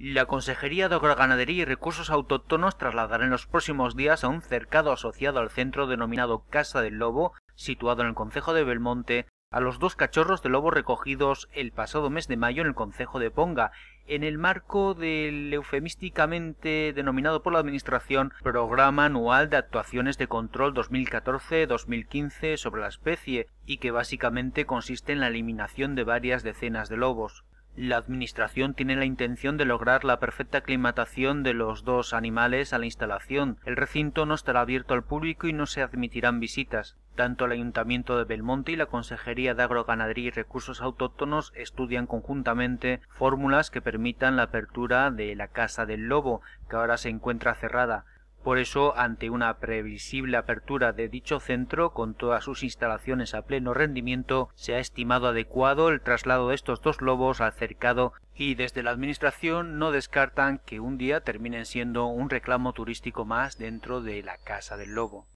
La Consejería de Agroganadería y Recursos Autóctonos trasladará en los próximos días a un cercado asociado al centro denominado Casa del Lobo, situado en el concejo de Belmonte, a los dos cachorros de lobo recogidos el pasado mes de mayo en el concejo de Ponga, en el marco del eufemísticamente denominado por la Administración Programa Anual de Actuaciones de Control 2014-2015 sobre la especie, y que básicamente consiste en la eliminación de varias decenas de lobos la Administración tiene la intención de lograr la perfecta aclimatación de los dos animales a la instalación. El recinto no estará abierto al público y no se admitirán visitas. Tanto el Ayuntamiento de Belmonte y la Consejería de Agroganadería y Recursos Autóctonos estudian conjuntamente fórmulas que permitan la apertura de la Casa del Lobo, que ahora se encuentra cerrada. Por eso, ante una previsible apertura de dicho centro, con todas sus instalaciones a pleno rendimiento, se ha estimado adecuado el traslado de estos dos lobos al cercado y desde la Administración no descartan que un día terminen siendo un reclamo turístico más dentro de la Casa del Lobo.